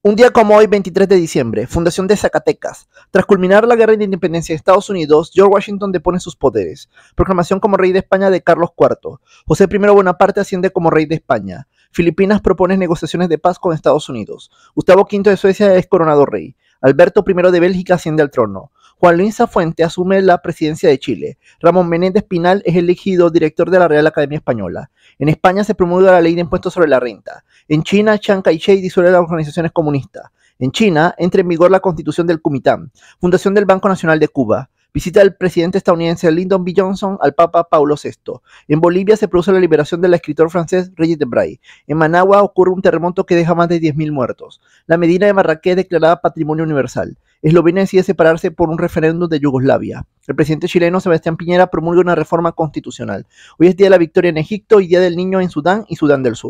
Un día como hoy, 23 de diciembre, fundación de Zacatecas. Tras culminar la guerra de independencia de Estados Unidos, George Washington depone sus poderes. Proclamación como rey de España de Carlos IV. José I Bonaparte asciende como rey de España. Filipinas propone negociaciones de paz con Estados Unidos. Gustavo V de Suecia es coronado rey. Alberto I de Bélgica asciende al trono. Juan Luis Zafuente asume la presidencia de Chile. Ramón Menéndez Pinal es elegido director de la Real Academia Española. En España se promulga la ley de impuestos sobre la renta. En China, Chiang Kai-shek disuelve las organizaciones comunistas. En China entra en vigor la constitución del Cumitán, fundación del Banco Nacional de Cuba. Visita el presidente estadounidense Lyndon B. Johnson al Papa Paulo VI. En Bolivia se produce la liberación del escritor francés Regis Debray. En Managua ocurre un terremoto que deja más de 10.000 muertos. La Medina de Marrakech es declarada Patrimonio Universal. Eslovenia decide separarse por un referéndum de Yugoslavia. El presidente chileno Sebastián Piñera promulga una reforma constitucional. Hoy es día de la victoria en Egipto y día del niño en Sudán y Sudán del Sur.